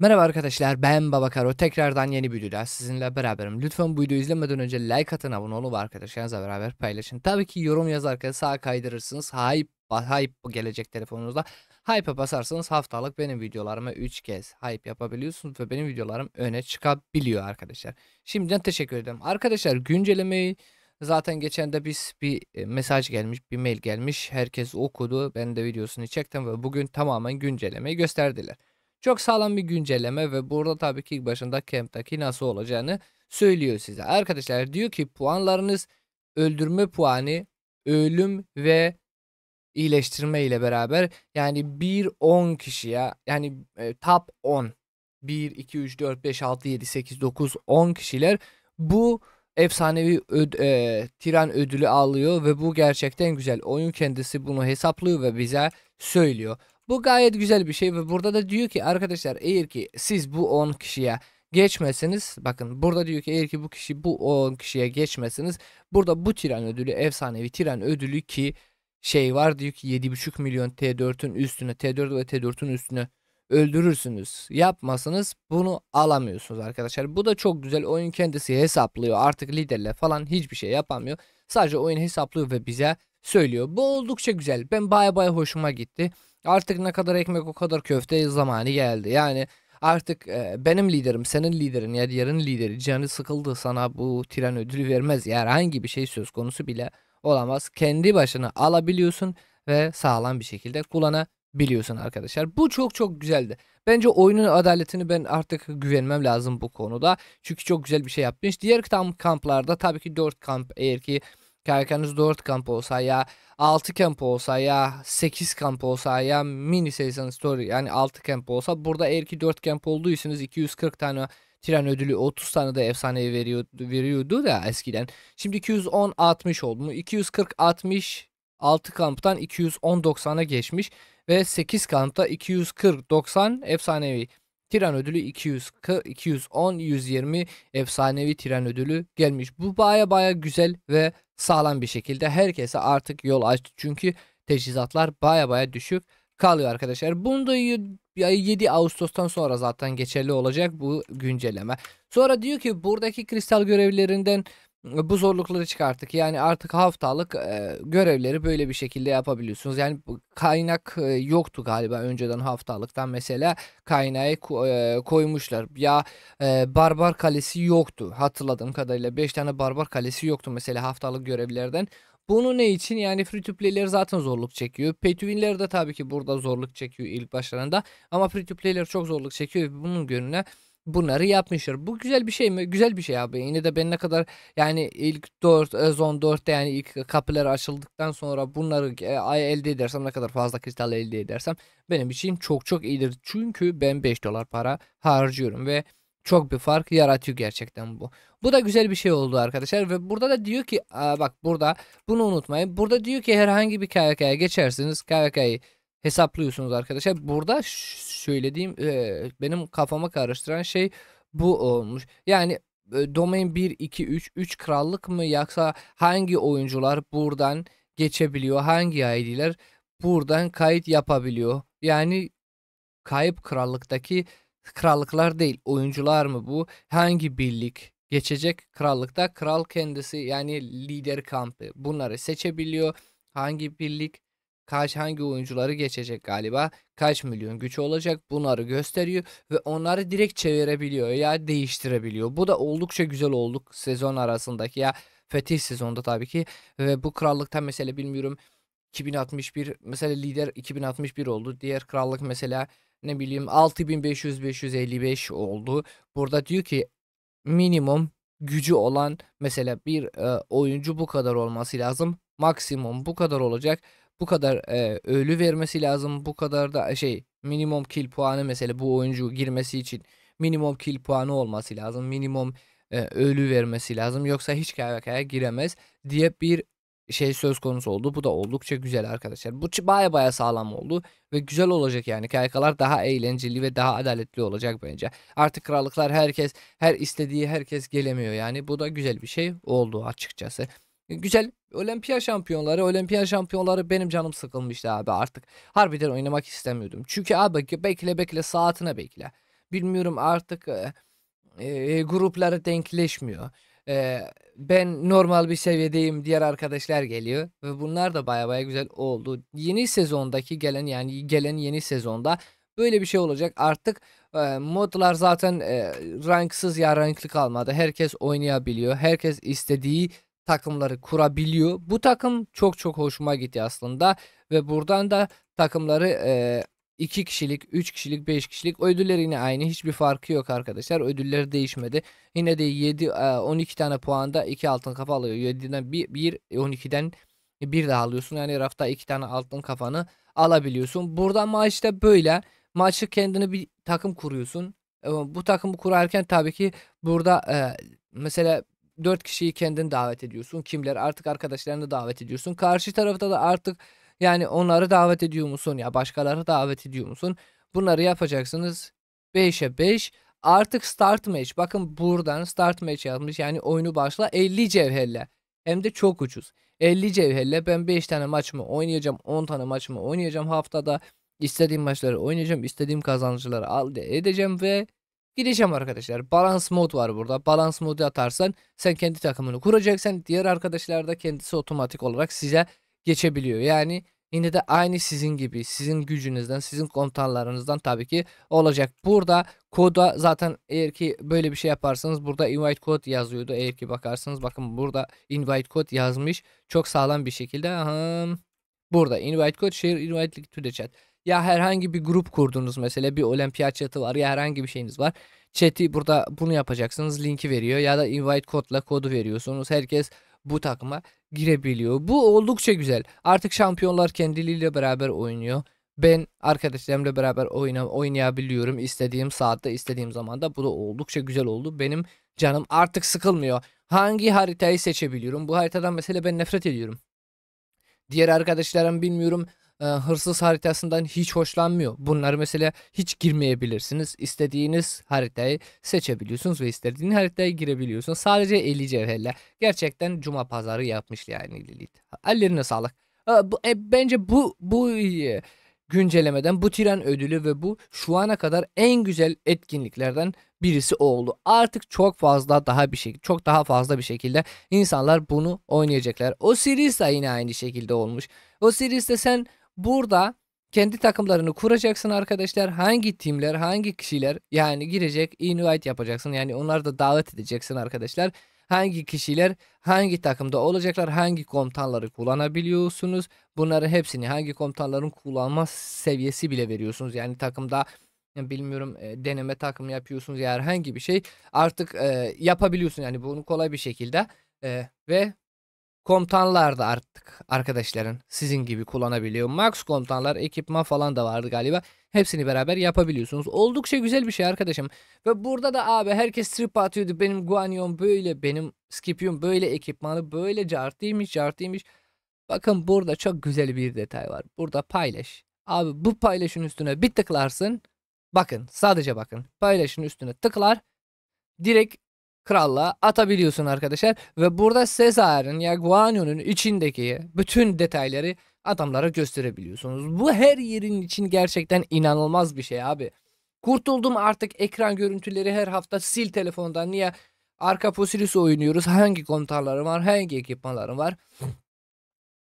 Merhaba arkadaşlar ben Babakaro tekrardan yeni bir videoda sizinle beraberim. Lütfen bu videoyu izlemeden önce like atın abone olun ve arkadaşlarınızla beraber paylaşın. Tabii ki yorum yazarken sağ kaydırırsınız. Hype, hype gelecek telefonunuzda. Hype'e basarsanız haftalık benim videolarıma 3 kez hype yapabiliyorsunuz ve benim videolarım öne çıkabiliyor arkadaşlar. Şimdiden teşekkür ederim. Arkadaşlar güncellemeyi Zaten geçen de biz bir e, mesaj gelmiş, bir mail gelmiş. Herkes okudu. Ben de videosunu çektim ve bugün tamamen güncellemeyi gösterdiler. Çok sağlam bir güncelleme ve burada tabii ki ilk başında Kentucky nasıl olacağını söylüyor size. Arkadaşlar diyor ki puanlarınız öldürme puanı, ölüm ve iyileştirme ile beraber yani 1-10 kişiye yani e, top 10 1, 2, 3, 4, 5, 6, 7, 8, 9, 10 kişiler bu efsanevi öd e, tiran ödülü alıyor ve bu gerçekten güzel. Oyun kendisi bunu hesaplıyor ve bize söylüyor. Bu gayet güzel bir şey ve burada da diyor ki arkadaşlar eğer ki siz bu 10 kişiye geçmesiniz. Bakın burada diyor ki eğer ki bu kişi bu 10 kişiye geçmesiniz. Burada bu tiran ödülü efsanevi tiran ödülü ki şey var diyor ki 7,5 milyon T4'ün üstüne T4 ve T4'ün üstüne öldürürsünüz. Yapmasınız bunu alamıyorsunuz arkadaşlar. Bu da çok güzel oyun kendisi hesaplıyor. Artık liderle falan hiçbir şey yapamıyor. Sadece oyun hesaplıyor ve bize söylüyor. Bu oldukça güzel. Ben baya baya hoşuma gitti. Artık ne kadar ekmek o kadar köfte zamanı geldi. Yani artık e, benim liderim, senin liderin ya diğerinin lideri canı sıkıldı sana bu tren ödülü vermez. Ya herhangi bir şey söz konusu bile olamaz. Kendi başına alabiliyorsun ve sağlam bir şekilde kullanabiliyorsun arkadaşlar. Bu çok çok güzeldi. Bence oyunun adaletini ben artık güvenmem lazım bu konuda. Çünkü çok güzel bir şey yapmış. Diğer tam kamplarda tabii ki 4 kamp eğer ki Kerkenüz 4 kamp olsa ya 6 kamp olsa ya 8 kamp olsa ya mini season story yani 6 kamp olsa burada eğer ki 4 kamp olduysanız 240 tane tren ödülü 30 tane de efsane veriyor, veriyordu da eskiden. Şimdi 210 60 oldu mu? 240 60 6 kamptan 210 90'a geçmiş ve 8 kampta 240 90 efsanevi tren ödülü 200 210 120 efsanevi tren ödülü gelmiş. Bu baya baya güzel ve sağlam bir şekilde herkese artık yol açtı. Çünkü teçhizatlar baya baya düşük kalıyor arkadaşlar. Bunu da 7 Ağustos'tan sonra zaten geçerli olacak bu güncelleme. Sonra diyor ki buradaki kristal görevlerinden bu zorlukları çıkarttık. Yani artık haftalık e, görevleri böyle bir şekilde yapabiliyorsunuz. Yani kaynak e, yoktu galiba önceden haftalıktan mesela kaynağı e, koymuşlar. Ya e, barbar kalesi yoktu hatırladığım kadarıyla. 5 tane barbar kalesi yoktu mesela haftalık görevlerden. Bunu ne için? Yani free to play'ler zaten zorluk çekiyor. Pay to win'ler de tabii ki burada zorluk çekiyor ilk başlarında. Ama free to play'ler çok zorluk çekiyor. Bunun görüne bunları yapmışlar. Bu güzel bir şey mi? Güzel bir şey abi. Yine de ben ne kadar yani ilk 4 e, zon 4'te yani ilk kapılar açıldıktan sonra bunları e, elde edersem ne kadar fazla kristal elde edersem benim için çok çok iyidir. Çünkü ben 5 dolar para harcıyorum ve çok bir fark yaratıyor gerçekten bu. Bu da güzel bir şey oldu arkadaşlar ve burada da diyor ki bak burada bunu unutmayın. Burada diyor ki herhangi bir KVK'ya geçersiniz. KVK'yı hesaplıyorsunuz arkadaşlar. Burada söylediğim benim kafama karıştıran şey bu olmuş. Yani domain 1 2 3 3 krallık mı yoksa hangi oyuncular buradan geçebiliyor? Hangi ID'ler buradan kayıt yapabiliyor? Yani kayıp krallıktaki krallıklar değil oyuncular mı bu? Hangi birlik geçecek krallıkta kral kendisi yani lider kampı bunları seçebiliyor. Hangi birlik kaç hangi oyuncuları geçecek galiba kaç milyon güç olacak bunları gösteriyor ve onları direkt çevirebiliyor ya değiştirebiliyor. Bu da oldukça güzel olduk sezon arasındaki ya fetih sezonda tabii ki ve bu krallıkta mesela bilmiyorum 2061 mesela lider 2061 oldu. Diğer krallık mesela ne bileyim 6500 555 oldu. Burada diyor ki minimum gücü olan mesela bir e, oyuncu bu kadar olması lazım. Maksimum bu kadar olacak bu kadar e, ölü vermesi lazım. Bu kadar da e, şey minimum kill puanı mesela bu oyuncu girmesi için minimum kill puanı olması lazım. Minimum e, ölü vermesi lazım. Yoksa hiç KVK'ya giremez diye bir şey söz konusu oldu. Bu da oldukça güzel arkadaşlar. Bu baya baya sağlam oldu ve güzel olacak yani. KYK'lar daha eğlenceli ve daha adaletli olacak bence. Artık krallıklar herkes her istediği herkes gelemiyor yani. Bu da güzel bir şey oldu açıkçası. Güzel Olimpiya şampiyonları, olimpiya şampiyonları benim canım sıkılmıştı abi artık. Harbiden oynamak istemiyordum. Çünkü abi bekle bekle saatine bekle. Bilmiyorum artık e, e grupları denkleşmiyor. E, ben normal bir seviyedeyim diğer arkadaşlar geliyor. Ve bunlar da baya baya güzel oldu. Yeni sezondaki gelen yani gelen yeni sezonda böyle bir şey olacak. Artık e, modlar zaten e, ranksız ya ranklı kalmadı. Herkes oynayabiliyor. Herkes istediği takımları kurabiliyor. Bu takım çok çok hoşuma gitti aslında ve buradan da takımları e, kişilik, 3 kişilik, 5 kişilik ödüller yine aynı. Hiçbir farkı yok arkadaşlar. Ödüller değişmedi. Yine de 7 12 tane puanda 2 altın kafa alıyor. 7'den 1 1 12'den bir daha alıyorsun. Yani rafta 2 tane altın kafanı alabiliyorsun. Burada maçta böyle maçı kendini bir takım kuruyorsun. Bu takımı kurarken tabii ki burada mesela 4 kişiyi kendin davet ediyorsun. Kimler artık arkadaşlarını davet ediyorsun. Karşı tarafta da artık yani onları davet ediyor musun ya başkaları davet ediyor musun? Bunları yapacaksınız 5'e 5. Artık start match bakın buradan start match yazmış yani oyunu başla 50 cevherle. Hem de çok ucuz. 50 cevherle ben 5 tane maçımı oynayacağım 10 tane maçımı oynayacağım haftada. istediğim maçları oynayacağım istediğim kazancıları elde edeceğim ve Gideceğim arkadaşlar. Balance mode var burada. Balance mode'u atarsan sen kendi takımını kuracaksın. Diğer arkadaşlar da kendisi otomatik olarak size geçebiliyor. Yani yine de aynı sizin gibi sizin gücünüzden sizin komutanlarınızdan tabii ki olacak. Burada koda zaten eğer ki böyle bir şey yaparsanız burada invite code yazıyordu. Eğer ki bakarsanız bakın burada invite code yazmış. Çok sağlam bir şekilde. Aha. Burada invite code share invite link to the chat ya herhangi bir grup kurdunuz mesela bir olimpiyat chat'i var ya herhangi bir şeyiniz var. Chat'i burada bunu yapacaksınız linki veriyor ya da invite kodla kodu veriyorsunuz. Herkes bu takıma girebiliyor. Bu oldukça güzel. Artık şampiyonlar kendiliğiyle beraber oynuyor. Ben arkadaşlarımla beraber oyna, oynayabiliyorum. istediğim saatte istediğim zamanda. Bu da oldukça güzel oldu. Benim canım artık sıkılmıyor. Hangi haritayı seçebiliyorum? Bu haritadan mesela ben nefret ediyorum. Diğer arkadaşlarım bilmiyorum e, hırsız haritasından hiç hoşlanmıyor. Bunlar mesela hiç girmeyebilirsiniz. İstediğiniz haritayı seçebiliyorsunuz ve istediğiniz haritaya girebiliyorsunuz. Sadece 50 cevherle. Gerçekten cuma pazarı yapmış yani Lilith. Ellerine sağlık. E, bu, e, bence bu bu e, güncelemeden bu tren ödülü ve bu şu ana kadar en güzel etkinliklerden birisi oldu. Artık çok fazla daha bir şey, çok daha fazla bir şekilde insanlar bunu oynayacaklar. O series de yine aynı şekilde olmuş. O series de sen Burada kendi takımlarını kuracaksın arkadaşlar. Hangi timler, hangi kişiler yani girecek invite yapacaksın. Yani onları da davet edeceksin arkadaşlar. Hangi kişiler hangi takımda olacaklar, hangi komutanları kullanabiliyorsunuz. Bunları hepsini hangi komutanların kullanma seviyesi bile veriyorsunuz. Yani takımda bilmiyorum e, deneme takımı yapıyorsunuz ya herhangi bir şey artık e, yapabiliyorsun yani bunu kolay bir şekilde e, ve Komutanlar da artık arkadaşların sizin gibi kullanabiliyor. Max komutanlar, ekipman falan da vardı galiba. Hepsini beraber yapabiliyorsunuz. Oldukça güzel bir şey arkadaşım. Ve burada da abi herkes trip atıyordu. Benim Guanyon böyle, benim Skipion böyle ekipmanı böyle cartıymış cartıymış. Bakın burada çok güzel bir detay var. Burada paylaş. Abi bu paylaşın üstüne bir tıklarsın. Bakın sadece bakın paylaşın üstüne tıklar. Direkt krallığa atabiliyorsun arkadaşlar. Ve burada Sezar'ın ya Guanyu'nun içindeki bütün detayları adamlara gösterebiliyorsunuz. Bu her yerin için gerçekten inanılmaz bir şey abi. Kurtuldum artık ekran görüntüleri her hafta sil telefondan. Niye? Arka Posilis oynuyoruz. Hangi komutanlarım var? Hangi ekipmanlarım var?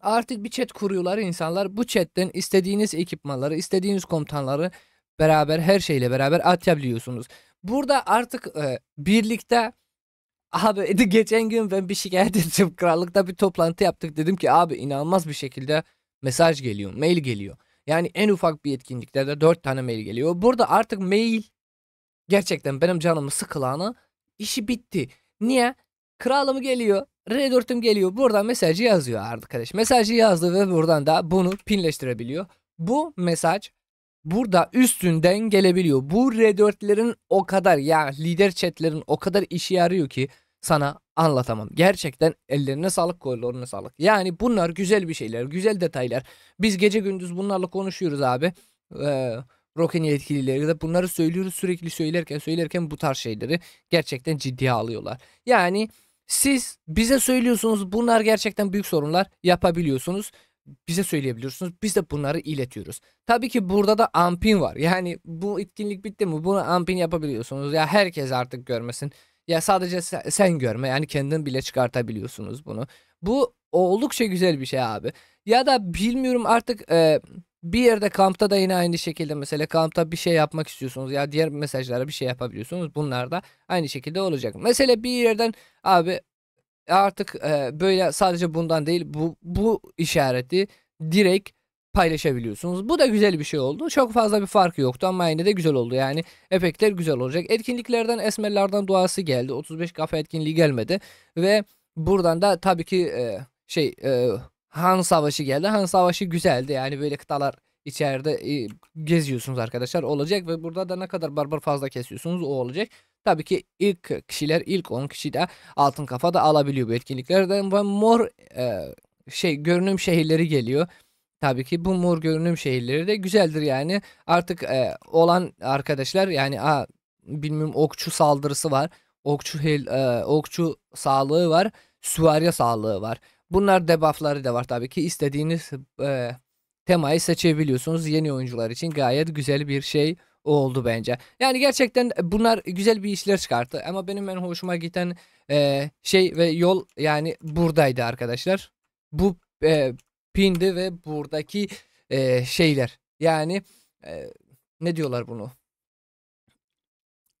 Artık bir chat kuruyorlar insanlar. Bu chatten istediğiniz ekipmanları, istediğiniz komutanları beraber her şeyle beraber atabiliyorsunuz. Burada artık e, birlikte Abi geçen gün ben bir şikayet ettim. Krallıkta bir toplantı yaptık. Dedim ki abi inanılmaz bir şekilde mesaj geliyor. Mail geliyor. Yani en ufak bir etkinliklerde dört tane mail geliyor. Burada artık mail gerçekten benim canımı sıkılanı işi bitti. Niye? Kralım geliyor. R4'üm geliyor. Buradan mesajı yazıyor arkadaş. Mesajı yazdı ve buradan da bunu pinleştirebiliyor. Bu mesaj burada üstünden gelebiliyor. Bu R4'lerin o kadar ya lider chatlerin o kadar işi yarıyor ki sana anlatamam. Gerçekten ellerine sağlık, kollarına sağlık. Yani bunlar güzel bir şeyler, güzel detaylar. Biz gece gündüz bunlarla konuşuyoruz abi. Ee, Rock'ın yetkilileri de bunları söylüyoruz sürekli söylerken söylerken bu tarz şeyleri gerçekten ciddiye alıyorlar. Yani siz bize söylüyorsunuz bunlar gerçekten büyük sorunlar yapabiliyorsunuz. Bize söyleyebiliyorsunuz. Biz de bunları iletiyoruz. Tabii ki burada da ampin var. Yani bu etkinlik bitti mi? Bunu ampin yapabiliyorsunuz. Ya herkes artık görmesin. Ya sadece sen, görme yani kendin bile çıkartabiliyorsunuz bunu. Bu oldukça güzel bir şey abi. Ya da bilmiyorum artık e, bir yerde kampta da yine aynı şekilde mesela kampta bir şey yapmak istiyorsunuz ya diğer mesajlara bir şey yapabiliyorsunuz. Bunlar da aynı şekilde olacak. Mesela bir yerden abi artık e, böyle sadece bundan değil bu bu işareti direkt paylaşabiliyorsunuz. Bu da güzel bir şey oldu. Çok fazla bir farkı yoktu ama yine de güzel oldu. Yani efektler güzel olacak. Etkinliklerden esmerlerden duası geldi. 35 kafe etkinliği gelmedi. Ve buradan da tabii ki e, şey e, Han Savaşı geldi. Han Savaşı güzeldi. Yani böyle kıtalar içeride e, geziyorsunuz arkadaşlar olacak ve burada da ne kadar barbar fazla kesiyorsunuz o olacak. Tabii ki ilk kişiler ilk 10 kişi de altın kafa da alabiliyor bu etkinliklerden ve mor e, şey görünüm şehirleri geliyor. Tabii ki bu mor görünüm şehirleri de güzeldir yani. Artık e, olan arkadaşlar yani a bilmem okçu saldırısı var. Okçu hel, e, okçu sağlığı var. Süvariye sağlığı var. Bunlar debuffları da var tabii ki. istediğiniz e, temayı seçebiliyorsunuz. Yeni oyuncular için gayet güzel bir şey oldu bence. Yani gerçekten bunlar güzel bir işler çıkarttı. Ama benim en hoşuma giden e, şey ve yol yani buradaydı arkadaşlar. Bu e, Pindi ve buradaki e, şeyler yani e, ne diyorlar bunu?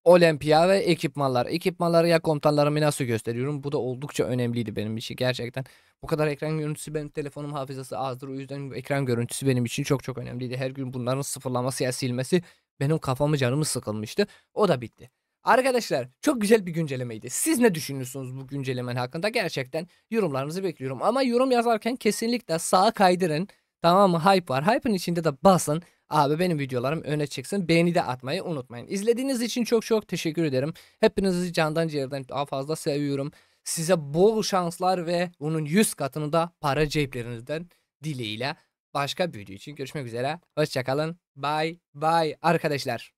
Olimpiya ve ekipmanlar. Ekipmanları ya komutanlarımı nasıl gösteriyorum? Bu da oldukça önemliydi benim için gerçekten. Bu kadar ekran görüntüsü benim telefonum hafızası azdır. O yüzden ekran görüntüsü benim için çok çok önemliydi. Her gün bunların sıfırlaması ya silmesi benim kafamı canımı sıkılmıştı. O da bitti. Arkadaşlar çok güzel bir güncelemeydi. Siz ne düşünüyorsunuz bu güncellemen hakkında? Gerçekten yorumlarınızı bekliyorum. Ama yorum yazarken kesinlikle sağa kaydırın. Tamam mı? Hype var. Hype'ın içinde de basın. Abi benim videolarım öne çıksın. Beğeni de atmayı unutmayın. İzlediğiniz için çok çok teşekkür ederim. Hepinizi candan ciğerden daha fazla seviyorum. Size bol şanslar ve onun 100 katını da para ceplerinizden dileğiyle başka bir video için görüşmek üzere. Hoşçakalın. Bye bye arkadaşlar.